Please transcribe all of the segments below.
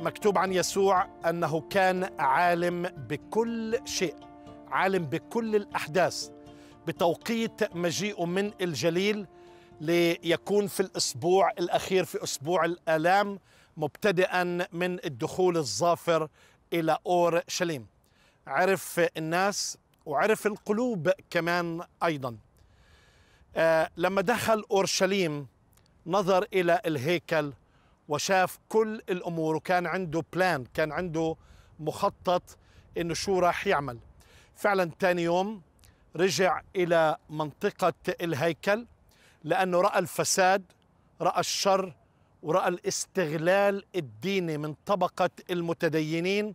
مكتوب عن يسوع انه كان عالم بكل شيء عالم بكل الاحداث بتوقيت مجيئه من الجليل ليكون في الاسبوع الاخير في اسبوع الالام مبتدئا من الدخول الظافر الى اورشليم عرف الناس وعرف القلوب كمان ايضا آه لما دخل اورشليم نظر الى الهيكل وشاف كل الامور وكان عنده بلان كان عنده مخطط انه شو راح يعمل فعلا ثاني يوم رجع الى منطقه الهيكل لانه راى الفساد راى الشر وراى الاستغلال الديني من طبقه المتدينين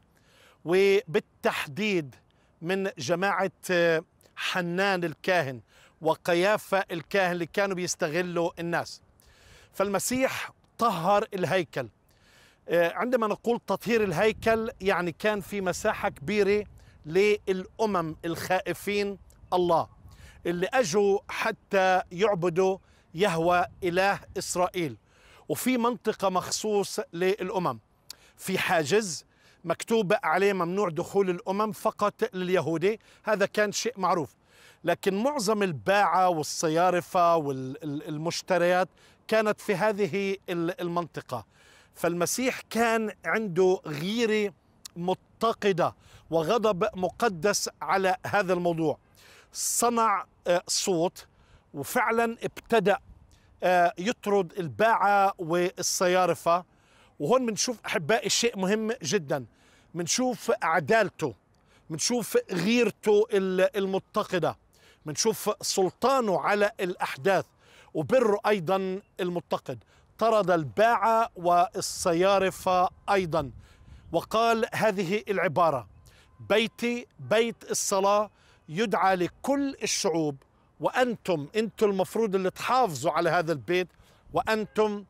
وبالتحديد من جماعه آه، حنان الكاهن وقيافه الكاهن اللي كانوا بيستغلوا الناس فالمسيح طهر الهيكل آه، عندما نقول تطهير الهيكل يعني كان في مساحة كبيرة للأمم الخائفين الله اللي أجوا حتى يعبدوا يهوى إله إسرائيل وفي منطقة مخصوص للأمم في حاجز مكتوب عليه ممنوع دخول الأمم فقط لليهودي هذا كان شيء معروف لكن معظم الباعة والصيارفة والمشتريات كانت في هذه المنطقة فالمسيح كان عنده غيرة متقدة وغضب مقدس على هذا الموضوع صنع آه، صوت وفعلا ابتدأ آه، يطرد الباعة والصيارفة وهون بنشوف أحبائي شيء مهم جدا بنشوف عدالته بنشوف غيرته المتقدة بنشوف سلطانه على الأحداث وبر أيضا المتقد طرد الباعة والصيارف أيضا وقال هذه العبارة بيتي بيت الصلاة يدعى لكل الشعوب وأنتم أنتم المفروض اللي تحافظوا على هذا البيت وأنتم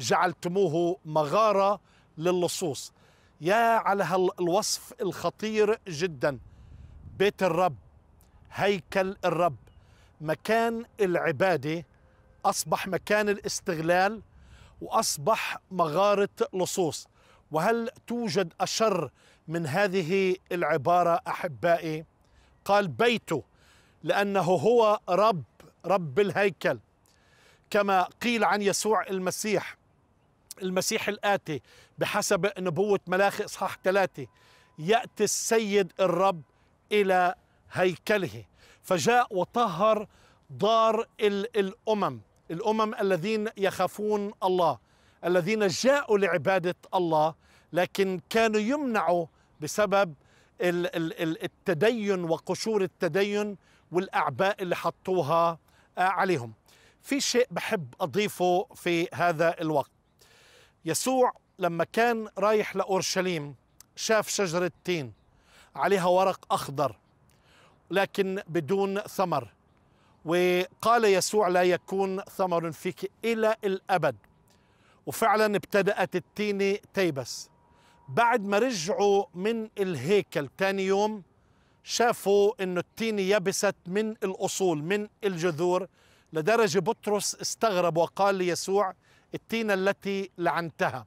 جعلتموه مغارة للصوص يا على هالوصف الخطير جدا بيت الرب هيكل الرب مكان العبادة أصبح مكان الاستغلال وأصبح مغارة لصوص وهل توجد أشر من هذه العبارة أحبائي قال بيته لأنه هو رب رب الهيكل كما قيل عن يسوع المسيح المسيح الآتي بحسب نبوة ملاخي إصحاح ثلاثة يأتي السيد الرب إلى هيكله فجاء وطهر دار الأمم الامم الذين يخافون الله الذين جاءوا لعباده الله لكن كانوا يمنعوا بسبب التدين وقشور التدين والاعباء اللي حطوها آه، عليهم في شيء بحب اضيفه في هذا الوقت يسوع لما كان رايح لاورشليم شاف شجره تين عليها ورق اخضر لكن بدون ثمر وقال يسوع لا يكون ثمر فيك إلى الأبد وفعلا ابتدأت التينة تيبس بعد ما رجعوا من الهيكل تاني يوم شافوا انه التينة يبست من الأصول من الجذور لدرجة بطرس استغرب وقال ليسوع التينة التي لعنتها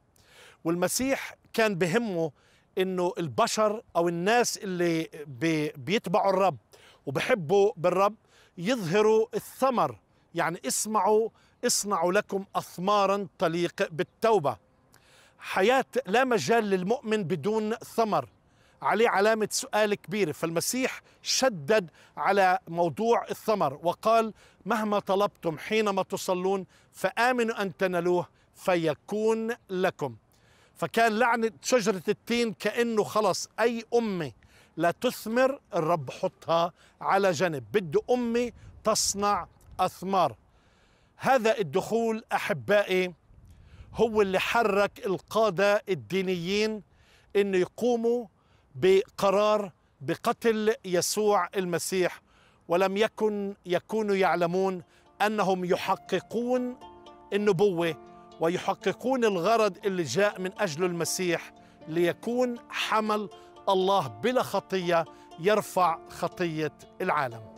والمسيح كان بهمه انه البشر او الناس اللي بيتبعوا الرب وبحبوا بالرب يظهروا الثمر يعني اسمعوا اصنعوا لكم أثمارا تليق بالتوبة حياة لا مجال للمؤمن بدون ثمر عليه علامة سؤال كبيرة فالمسيح شدد على موضوع الثمر وقال مهما طلبتم حينما تصلون فآمنوا أن تنالوه فيكون لكم فكان لعنة شجرة التين كأنه خلص أي أمة لا تثمر الرب حطها على جنب بده أمي تصنع أثمار هذا الدخول أحبائي هو اللي حرك القادة الدينيين أن يقوموا بقرار بقتل يسوع المسيح ولم يكن يكونوا يعلمون أنهم يحققون النبوة ويحققون الغرض اللي جاء من أجله المسيح ليكون حمل الله بلا خطيه يرفع خطيه العالم